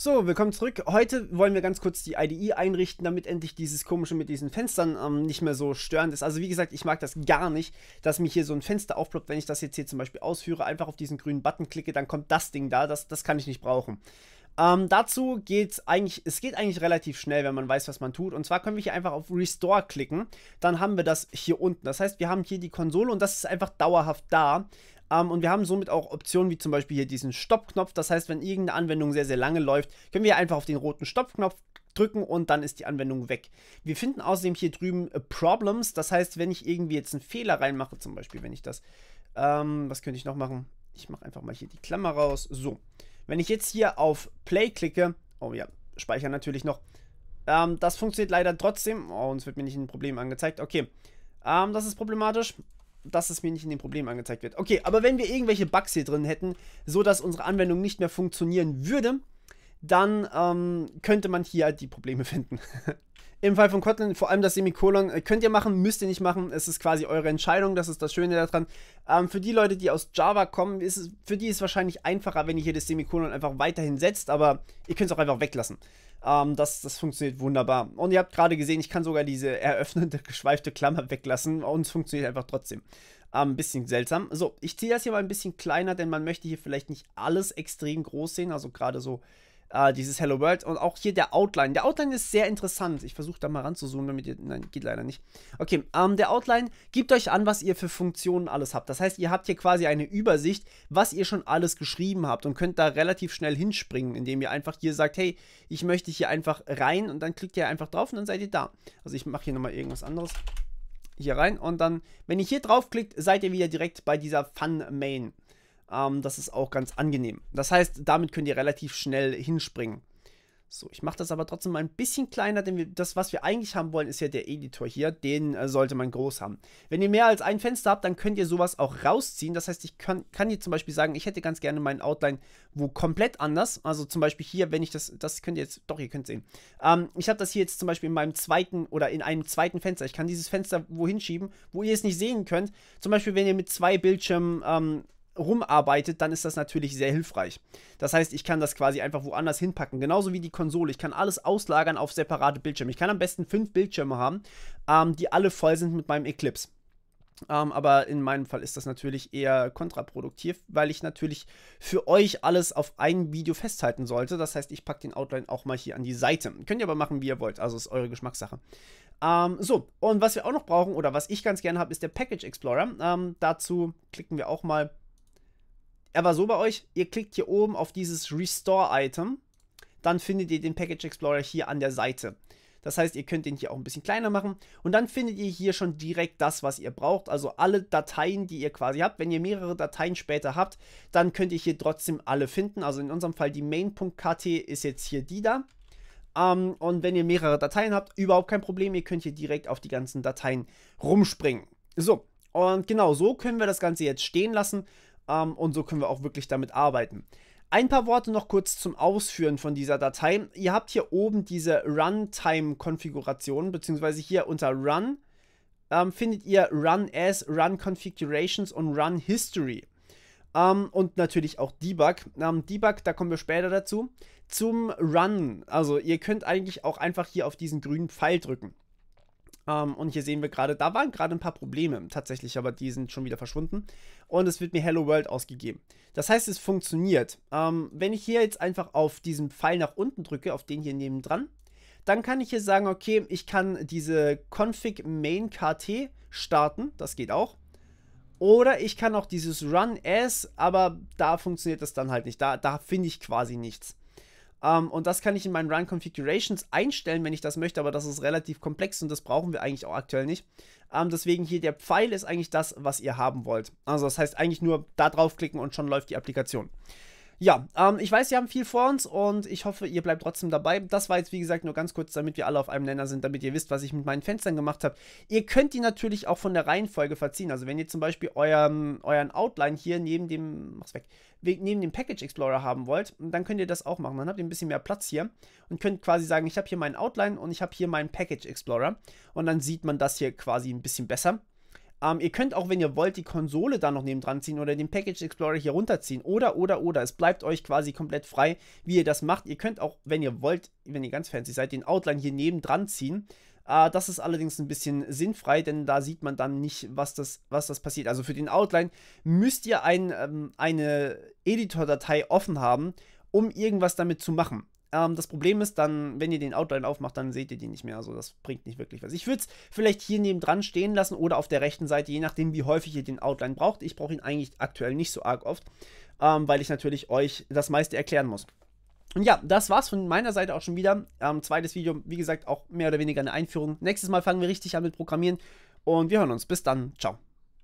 So, willkommen zurück. Heute wollen wir ganz kurz die IDE einrichten, damit endlich dieses komische mit diesen Fenstern ähm, nicht mehr so störend ist. Also wie gesagt, ich mag das gar nicht, dass mich hier so ein Fenster aufploppt, wenn ich das jetzt hier zum Beispiel ausführe, einfach auf diesen grünen Button klicke, dann kommt das Ding da, das, das kann ich nicht brauchen. Ähm, dazu geht eigentlich, es geht eigentlich relativ schnell, wenn man weiß, was man tut. Und zwar können wir hier einfach auf Restore klicken, dann haben wir das hier unten. Das heißt, wir haben hier die Konsole und das ist einfach dauerhaft da. Ähm, und wir haben somit auch Optionen wie zum Beispiel hier diesen Stoppknopf. Das heißt, wenn irgendeine Anwendung sehr, sehr lange läuft, können wir einfach auf den roten Stoppknopf drücken und dann ist die Anwendung weg. Wir finden außerdem hier drüben äh, Problems. Das heißt, wenn ich irgendwie jetzt einen Fehler reinmache, zum Beispiel, wenn ich das, ähm, was könnte ich noch machen? Ich mache einfach mal hier die Klammer raus. So, wenn ich jetzt hier auf Play klicke, oh ja, speichern natürlich noch. Ähm, das funktioniert leider trotzdem. Oh, uns wird mir nicht ein Problem angezeigt. Okay, ähm, das ist problematisch dass es mir nicht in den Problemen angezeigt wird. Okay, aber wenn wir irgendwelche Bugs hier drin hätten, so dass unsere Anwendung nicht mehr funktionieren würde, dann ähm, könnte man hier halt die Probleme finden. Im Fall von Kotlin, vor allem das Semikolon, äh, könnt ihr machen, müsst ihr nicht machen. Es ist quasi eure Entscheidung, das ist das Schöne daran. Ähm, für die Leute, die aus Java kommen, ist es, für die ist es wahrscheinlich einfacher, wenn ihr hier das Semikolon einfach weiterhin setzt, aber ihr könnt es auch einfach weglassen. Ähm, das, das funktioniert wunderbar. Und ihr habt gerade gesehen, ich kann sogar diese eröffnende, geschweifte Klammer weglassen und es funktioniert einfach trotzdem. Ein ähm, bisschen seltsam. So, ich ziehe das hier mal ein bisschen kleiner, denn man möchte hier vielleicht nicht alles extrem groß sehen. Also gerade so äh, dieses Hello World. Und auch hier der Outline. Der Outline ist sehr interessant. Ich versuche da mal ranzuzoomen, damit ihr. Nein, geht leider nicht. Okay, ähm, der Outline gibt euch an, was ihr für Funktionen alles habt. Das heißt, ihr habt hier quasi eine Übersicht, was ihr schon alles geschrieben habt und könnt da relativ schnell hinspringen, indem ihr einfach hier sagt, hey, ich möchte hier einfach rein und dann klickt ihr einfach drauf und dann seid ihr da. Also ich mache hier nochmal irgendwas anderes hier rein und dann, wenn ihr hier draufklickt, seid ihr wieder direkt bei dieser Fun Main. Ähm, das ist auch ganz angenehm. Das heißt, damit könnt ihr relativ schnell hinspringen. So, ich mache das aber trotzdem mal ein bisschen kleiner, denn wir, das, was wir eigentlich haben wollen, ist ja der Editor hier. Den äh, sollte man groß haben. Wenn ihr mehr als ein Fenster habt, dann könnt ihr sowas auch rausziehen. Das heißt, ich kann, kann hier zum Beispiel sagen, ich hätte ganz gerne meinen Outline wo komplett anders. Also zum Beispiel hier, wenn ich das, das könnt ihr jetzt, doch, ihr könnt sehen. Ähm, ich habe das hier jetzt zum Beispiel in meinem zweiten oder in einem zweiten Fenster. Ich kann dieses Fenster wohin schieben, wo ihr es nicht sehen könnt. Zum Beispiel, wenn ihr mit zwei Bildschirmen ähm, rumarbeitet, dann ist das natürlich sehr hilfreich. Das heißt, ich kann das quasi einfach woanders hinpacken, genauso wie die Konsole. Ich kann alles auslagern auf separate Bildschirme. Ich kann am besten fünf Bildschirme haben, ähm, die alle voll sind mit meinem Eclipse. Ähm, aber in meinem Fall ist das natürlich eher kontraproduktiv, weil ich natürlich für euch alles auf ein Video festhalten sollte. Das heißt, ich packe den Outline auch mal hier an die Seite. Könnt ihr aber machen, wie ihr wollt. Also ist eure Geschmackssache. Ähm, so, und was wir auch noch brauchen oder was ich ganz gerne habe, ist der Package Explorer. Ähm, dazu klicken wir auch mal er war so bei euch, ihr klickt hier oben auf dieses Restore-Item, dann findet ihr den Package Explorer hier an der Seite. Das heißt, ihr könnt den hier auch ein bisschen kleiner machen und dann findet ihr hier schon direkt das, was ihr braucht. Also alle Dateien, die ihr quasi habt. Wenn ihr mehrere Dateien später habt, dann könnt ihr hier trotzdem alle finden. Also in unserem Fall die main.kt ist jetzt hier die da. Ähm, und wenn ihr mehrere Dateien habt, überhaupt kein Problem. Ihr könnt hier direkt auf die ganzen Dateien rumspringen. So, und genau so können wir das Ganze jetzt stehen lassen ähm, und so können wir auch wirklich damit arbeiten. Ein paar Worte noch kurz zum Ausführen von dieser Datei. Ihr habt hier oben diese Runtime-Konfiguration, beziehungsweise hier unter Run ähm, findet ihr Run as, Run Configurations und Run History. Ähm, und natürlich auch Debug. Ähm, Debug, da kommen wir später dazu. Zum Run, also ihr könnt eigentlich auch einfach hier auf diesen grünen Pfeil drücken. Ähm, und hier sehen wir gerade, da waren gerade ein paar Probleme tatsächlich, aber die sind schon wieder verschwunden. Und es wird mir Hello World ausgegeben. Das heißt, es funktioniert. Ähm, wenn ich hier jetzt einfach auf diesen Pfeil nach unten drücke, auf den hier neben dran, dann kann ich hier sagen, okay, ich kann diese config main kt starten, das geht auch. Oder ich kann auch dieses run as, aber da funktioniert das dann halt nicht, da, da finde ich quasi nichts. Um, ähm, und das kann ich in meinen Run Configurations einstellen, wenn ich das möchte, aber das ist relativ komplex und das brauchen wir eigentlich auch aktuell nicht. Um, ähm, deswegen hier der Pfeil ist eigentlich das, was ihr haben wollt. Also das heißt eigentlich nur da draufklicken und schon läuft die Applikation. Ja, ähm, ich weiß, wir haben viel vor uns und ich hoffe, ihr bleibt trotzdem dabei. Das war jetzt, wie gesagt, nur ganz kurz, damit wir alle auf einem Nenner sind, damit ihr wisst, was ich mit meinen Fenstern gemacht habe. Ihr könnt die natürlich auch von der Reihenfolge verziehen. Also wenn ihr zum Beispiel euren, euren Outline hier neben dem, mach's weg, neben dem Package Explorer haben wollt, dann könnt ihr das auch machen. Dann habt ihr ein bisschen mehr Platz hier und könnt quasi sagen, ich habe hier meinen Outline und ich habe hier meinen Package Explorer. Und dann sieht man das hier quasi ein bisschen besser. Ähm, ihr könnt auch, wenn ihr wollt, die Konsole dann noch neben dran ziehen oder den Package Explorer hier runterziehen. Oder, oder, oder. Es bleibt euch quasi komplett frei, wie ihr das macht. Ihr könnt auch, wenn ihr wollt, wenn ihr ganz fancy seid, den Outline hier neben dran ziehen. Äh, das ist allerdings ein bisschen sinnfrei, denn da sieht man dann nicht, was das, was das passiert. Also für den Outline müsst ihr ein, ähm, eine Editor-Datei offen haben, um irgendwas damit zu machen. Ähm, das Problem ist dann, wenn ihr den Outline aufmacht, dann seht ihr die nicht mehr. Also das bringt nicht wirklich was. Ich würde es vielleicht hier nebendran stehen lassen oder auf der rechten Seite, je nachdem, wie häufig ihr den Outline braucht. Ich brauche ihn eigentlich aktuell nicht so arg oft, ähm, weil ich natürlich euch das meiste erklären muss. Und ja, das war's von meiner Seite auch schon wieder. Ähm, zweites Video, wie gesagt, auch mehr oder weniger eine Einführung. Nächstes Mal fangen wir richtig an mit Programmieren und wir hören uns. Bis dann. Ciao.